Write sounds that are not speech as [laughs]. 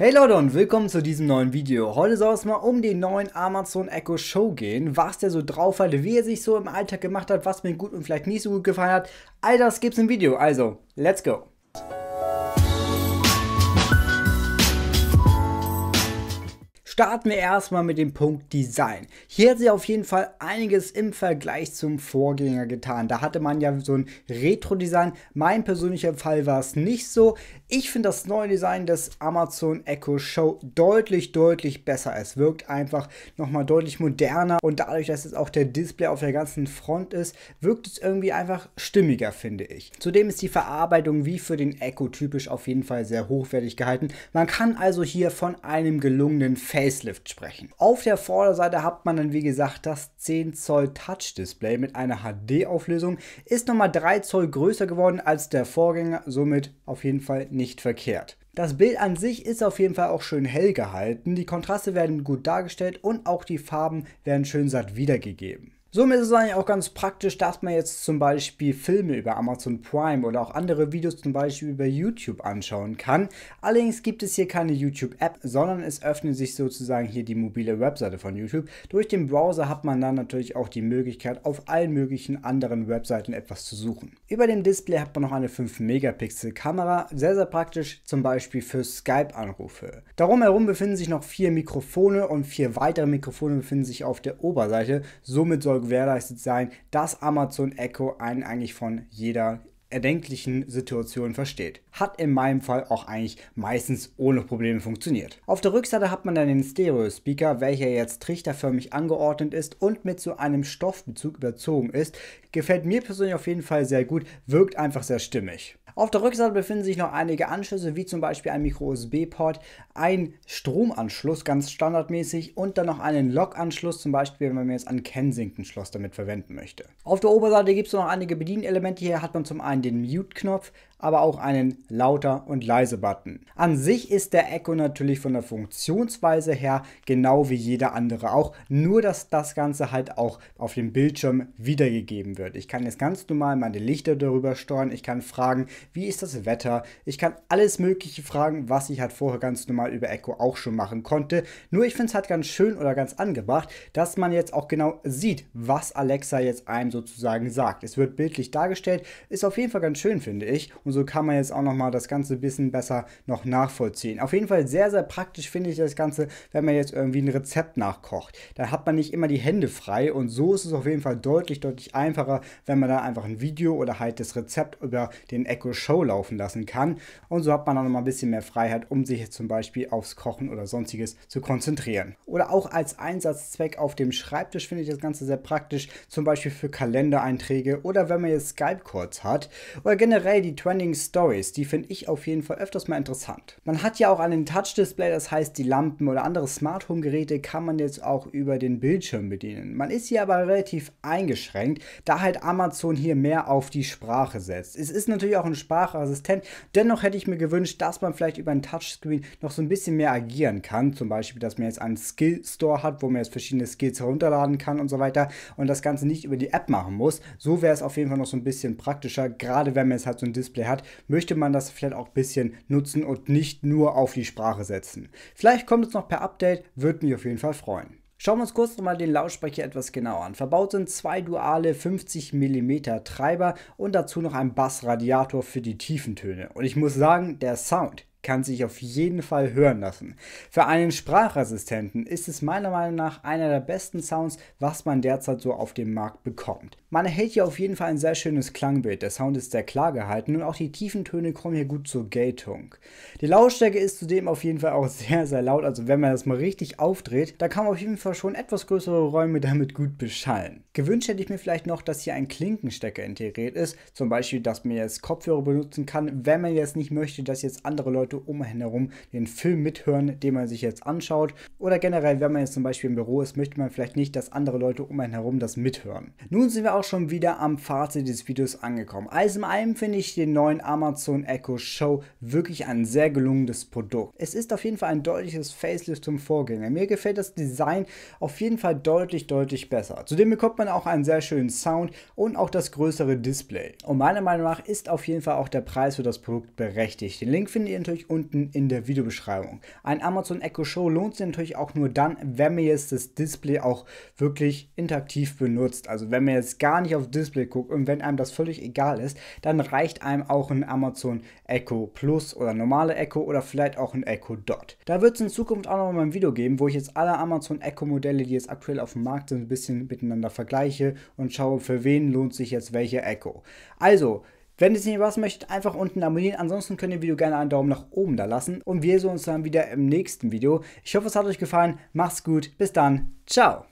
Hey Leute und willkommen zu diesem neuen Video. Heute soll es mal um den neuen Amazon Echo Show gehen, was der so drauf hat, wie er sich so im Alltag gemacht hat, was mir gut und vielleicht nicht so gut gefallen hat. All das gibt's im Video, also let's go! Starten wir erstmal mit dem Punkt Design. Hier hat sie auf jeden Fall einiges im Vergleich zum Vorgänger getan. Da hatte man ja so ein Retro-Design. Mein persönlicher Fall war es nicht so. Ich finde das neue Design des Amazon Echo Show deutlich, deutlich besser. Es wirkt einfach nochmal deutlich moderner und dadurch, dass jetzt auch der Display auf der ganzen Front ist, wirkt es irgendwie einfach stimmiger, finde ich. Zudem ist die Verarbeitung wie für den Echo typisch auf jeden Fall sehr hochwertig gehalten. Man kann also hier von einem gelungenen Face Facelift sprechen. Auf der Vorderseite hat man dann wie gesagt das 10 Zoll Touch Display mit einer HD-Auflösung, ist nochmal 3 Zoll größer geworden als der Vorgänger, somit auf jeden Fall nicht verkehrt. Das Bild an sich ist auf jeden Fall auch schön hell gehalten, die Kontraste werden gut dargestellt und auch die Farben werden schön satt wiedergegeben. Somit ist es eigentlich auch ganz praktisch, dass man jetzt zum Beispiel Filme über Amazon Prime oder auch andere Videos zum Beispiel über YouTube anschauen kann. Allerdings gibt es hier keine YouTube-App, sondern es öffnet sich sozusagen hier die mobile Webseite von YouTube. Durch den Browser hat man dann natürlich auch die Möglichkeit, auf allen möglichen anderen Webseiten etwas zu suchen. Über dem Display hat man noch eine 5-Megapixel-Kamera, sehr, sehr praktisch zum Beispiel für Skype-Anrufe. Darum herum befinden sich noch vier Mikrofone und vier weitere Mikrofone befinden sich auf der Oberseite. Somit soll gewährleistet sein, dass Amazon Echo einen eigentlich von jeder erdenklichen Situation versteht. Hat in meinem Fall auch eigentlich meistens ohne Probleme funktioniert. Auf der Rückseite hat man dann den Stereo-Speaker, welcher jetzt trichterförmig angeordnet ist und mit so einem Stoffbezug überzogen ist. Gefällt mir persönlich auf jeden Fall sehr gut, wirkt einfach sehr stimmig. Auf der Rückseite befinden sich noch einige Anschlüsse, wie zum Beispiel ein Micro-USB-Port, ein Stromanschluss ganz standardmäßig und dann noch einen Log-Anschluss, zum Beispiel, wenn man jetzt ein Kensington-Schloss damit verwenden möchte. Auf der Oberseite gibt es noch einige Bedienelemente. Hier hat man zum einen den Mute-Knopf, aber auch einen Lauter- und Leise-Button. An sich ist der Echo natürlich von der Funktionsweise her genau wie jeder andere auch, nur dass das Ganze halt auch auf dem Bildschirm wiedergegeben wird. Ich kann jetzt ganz normal meine Lichter darüber steuern, ich kann fragen, wie ist das Wetter. Ich kann alles Mögliche fragen, was ich halt vorher ganz normal über Echo auch schon machen konnte. Nur ich finde es halt ganz schön oder ganz angebracht, dass man jetzt auch genau sieht, was Alexa jetzt einem sozusagen sagt. Es wird bildlich dargestellt, ist auf jeden Fall ganz schön, finde ich. Und so kann man jetzt auch nochmal das Ganze ein bisschen besser noch nachvollziehen. Auf jeden Fall sehr, sehr praktisch finde ich das Ganze, wenn man jetzt irgendwie ein Rezept nachkocht. Da hat man nicht immer die Hände frei und so ist es auf jeden Fall deutlich, deutlich einfacher, wenn man da einfach ein Video oder halt das Rezept über den Echo zur Show laufen lassen kann. Und so hat man dann nochmal ein bisschen mehr Freiheit, um sich zum Beispiel aufs Kochen oder sonstiges zu konzentrieren. Oder auch als Einsatzzweck auf dem Schreibtisch finde ich das Ganze sehr praktisch, zum Beispiel für Kalendereinträge oder wenn man jetzt Skype-Calls hat. Oder generell die Trending Stories, die finde ich auf jeden Fall öfters mal interessant. Man hat ja auch einen Touch-Display, das heißt die Lampen oder andere Smart Home-Geräte kann man jetzt auch über den Bildschirm bedienen. Man ist hier aber relativ eingeschränkt, da halt Amazon hier mehr auf die Sprache setzt. Es ist natürlich auch ein Sprachassistent. Dennoch hätte ich mir gewünscht, dass man vielleicht über ein Touchscreen noch so ein bisschen mehr agieren kann. Zum Beispiel, dass man jetzt einen Skill Store hat, wo man jetzt verschiedene Skills herunterladen kann und so weiter und das Ganze nicht über die App machen muss. So wäre es auf jeden Fall noch so ein bisschen praktischer. Gerade wenn man jetzt halt so ein Display hat, möchte man das vielleicht auch ein bisschen nutzen und nicht nur auf die Sprache setzen. Vielleicht kommt es noch per Update, würde mich auf jeden Fall freuen. Schauen wir uns kurz nochmal den Lautsprecher etwas genauer an. Verbaut sind zwei duale 50 mm Treiber und dazu noch ein Bassradiator für die Tiefentöne. Und ich muss sagen, der Sound, kann sich auf jeden Fall hören lassen. Für einen Sprachassistenten ist es meiner Meinung nach einer der besten Sounds, was man derzeit so auf dem Markt bekommt. Man erhält hier auf jeden Fall ein sehr schönes Klangbild, der Sound ist sehr klar gehalten und auch die tiefen Töne kommen hier gut zur Geltung. Die Lautstärke ist zudem auf jeden Fall auch [laughs] sehr, sehr laut, also wenn man das mal richtig aufdreht, da kann man auf jeden Fall schon etwas größere Räume damit gut beschallen. Gewünscht hätte ich mir vielleicht noch, dass hier ein Klinkenstecker integriert ist, zum Beispiel, dass man jetzt Kopfhörer benutzen kann, wenn man jetzt nicht möchte, dass jetzt andere Leute Leute um einen herum den Film mithören, den man sich jetzt anschaut. Oder generell, wenn man jetzt zum Beispiel im Büro ist, möchte man vielleicht nicht, dass andere Leute um einen herum das mithören. Nun sind wir auch schon wieder am Fazit des Videos angekommen. Alles also in allem finde ich den neuen Amazon Echo Show wirklich ein sehr gelungenes Produkt. Es ist auf jeden Fall ein deutliches Facelift zum Vorgänger. Mir gefällt das Design auf jeden Fall deutlich, deutlich besser. Zudem bekommt man auch einen sehr schönen Sound und auch das größere Display. Und meiner Meinung nach ist auf jeden Fall auch der Preis für das Produkt berechtigt. Den Link findet ihr natürlich natürlich unten in der Videobeschreibung. Ein Amazon Echo Show lohnt sich natürlich auch nur dann, wenn man jetzt das Display auch wirklich interaktiv benutzt. Also wenn man jetzt gar nicht auf Display guckt und wenn einem das völlig egal ist, dann reicht einem auch ein Amazon Echo Plus oder normale Echo oder vielleicht auch ein Echo Dot. Da wird es in Zukunft auch noch mal ein Video geben, wo ich jetzt alle Amazon Echo Modelle, die jetzt aktuell auf dem Markt sind, ein bisschen miteinander vergleiche und schaue, für wen lohnt sich jetzt welcher Echo. Also, wenn ihr es nicht was möchtet, einfach unten abonnieren. Ansonsten könnt ihr Video gerne einen Daumen nach oben da lassen. Und wir sehen uns dann wieder im nächsten Video. Ich hoffe, es hat euch gefallen. Macht's gut. Bis dann. Ciao.